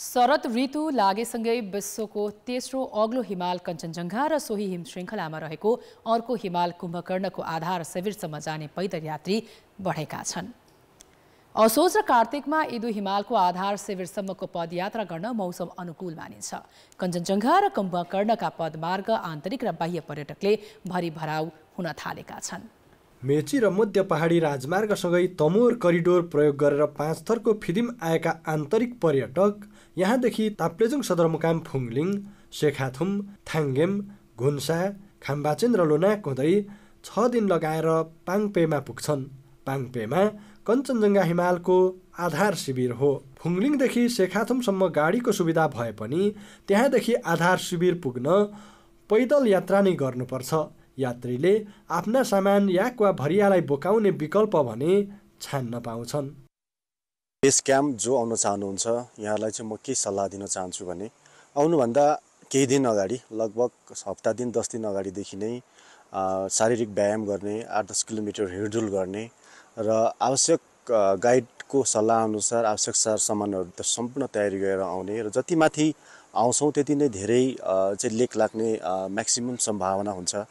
शरद ऋतु लागेसँगै विश्वको तेस्रो अग्लो हिमाल कञ्चनजङ्घा र सोही हिम श्रृङ्खलामा रहेको अर्को हिमाल कुम्भकर्णको आधार शिविरसम्म जाने पैदल यात्री बढेका छन् असोज र कार्तिकमा यी दुई हिमालको आधार शिविरसम्मको पदयात्रा गर्न मौसम अनुकूल मानिन्छ कञ्चनजङ्घा र कुम्भकर्णका पदमार्ग आन्तरिक र बाह्य पर्यटकले भरिभराउ हुन थालेका छन् मेची र मध्य पहाडी राजमार्गसँगै तमोर करिडोर प्रयोग गरेर पाँच थरको फिदिम आएका आन्तरिक पर्यटक यहाँदेखि ताप्लेजुङ सदरमुकाम फुङलिङ सेखाथुम थाङ्गेम घुन्सा खाम्बाचेन र लोनाक हुँदै छ दिन लगाएर पाङपेमा पुग्छन् पाङपेमा कञ्चनजङ्घा हिमालको आधार शिविर हो फुङलिङदेखि सेखाथुमसम्म गाडीको सुविधा भए पनि त्यहाँदेखि आधार शिविर पुग्न पैदल यात्रा नै गर्नुपर्छ यात्रीले आफ्ना सामान याक वा भरियालाई बोकाउने विकल्प भने छान्न पाउँछन् बेस क्याम्प जो आउन चाहनुहुन्छ यहाँलाई चाहिँ म के सल्लाह दिन चाहन्छु भने आउनुभन्दा केही दिन अगाडि लगभग हप्ता दिन दस दिन अगाडिदेखि नै शारीरिक व्यायाम गर्ने आठ दस किलोमिटर हिँडडुल गर्ने र आवश्यक गाइडको सल्लाहअनुसार आवश्यक सार सामानहरू त सम्पूर्ण तयारी गरेर आउने र जति माथि आउँछौँ त्यति नै धेरै चाहिँ लेक लाग्ने म्याक्सिमम् सम्भावना हुन्छ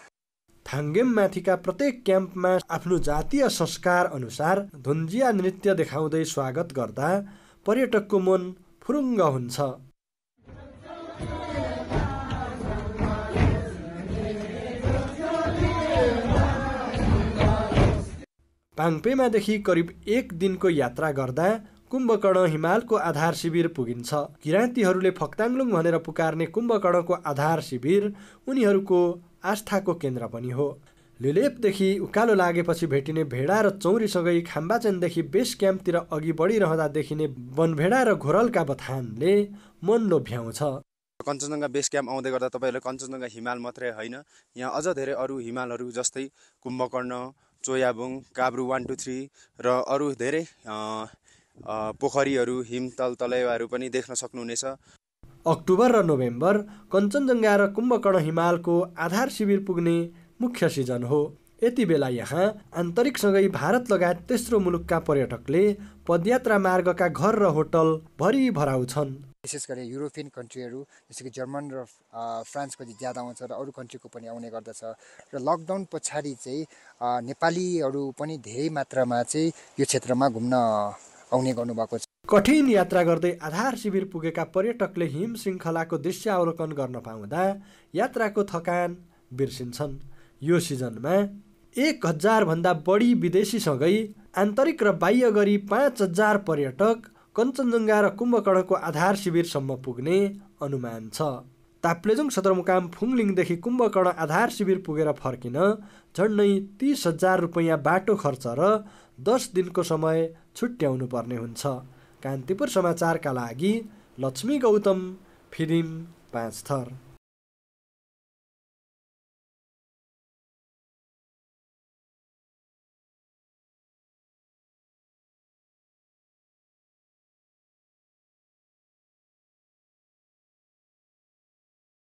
थाङ्गेममाथिका प्रत्येक क्याम्पमा आफ्नो जातीय संस्कार अनुसार धुन्जिया नृत्य देखाउँदै स्वागत गर्दा पर्यटकको मन फुरुङ्ग हुन्छ पाङपेमादेखि करिब एक दिनको यात्रा गर्दा कुम्भकर्ण हिमालको आधार शिविर पुगिन्छ किराँतीहरूले फक्ताङलुङ भनेर पुकार्ने कुम्भकर्णको आधार शिविर उनीहरूको आस्थाको केन्द्र पनि हो लिलेपदेखि उकालो लागेपछि भेटिने भेडा र चौरीसँगै खाम्बाचेनदेखि बेस क्याम्पतिर अघि बढिरहँदा देखिने वनभेडा र घोरलका बथानले मन लोभ्याउँछ कञ्चनजङ्घा बेस क्याम्प आउँदै गर्दा तपाईँहरूले कञ्चनजङ्घा हिमाल मात्रै होइन यहाँ अझ धेरै अरू हिमालहरू जस्तै Kumbhakarna Chhoyabung Kabru one two three र अरू धेरै पोखरीहरू हिमतल तलैवाहरू पनि देख्न सक्नुहुनेछ अक्टोबर र नोभेम्बर कञ्चनजङ्घा र कुम्भकर्ण हिमालको आधार शिविर पुग्ने मुख्य सिजन हो यति बेला यहाँ आन्तरिकसँगै भारत लगायत तेस्रो मुलुकका पर्यटकले पदयात्रा मार्गका घर र होटल भरि भराउँछन् विशेष गरी युरोपियन कन्ट्रीहरू जस्तो कि जर्मन र फ्रान्सको ज्यादा आउँछ र अरू कन्ट्रीको पनि आउने गर्दछ र लकडाउन पछाडि चाहिँ नेपालीहरू पनि धेरै मात्रामा चाहिँ यो क्षेत्रमा घुम्न आउने गर्नुभएको छ कठिन यात्रा गर्दै आधार शिविर पुगेका पर्यटकले हिम श्रृङ्खलाको अवलोकन गर्न पाउँदा यात्राको थकान बिर्सिन्छन् यो सिजनमा एक हजारभन्दा बढी विदेशीसँगै आन्तरिक र बाह्य गरी पाँच हजार पर्यटक कञ्चनजङ्घा र कुम्भकर्णको आधार शिविरसम्म पुग्ने अनुमान छ ताप्लेजुङ सदरमुकाम फुङलिङदेखि कुम्भकर्ण आधार शिविर पुगेर फर्किन झन्डै तिस हजार रुपियाँ बाटो खर्च र दस दिनको समय छुट्याउनु पर्ने हुन्छ कान्तिपुर समाचारका लागि लक्ष्मी गौतम फिदिम पाँच थर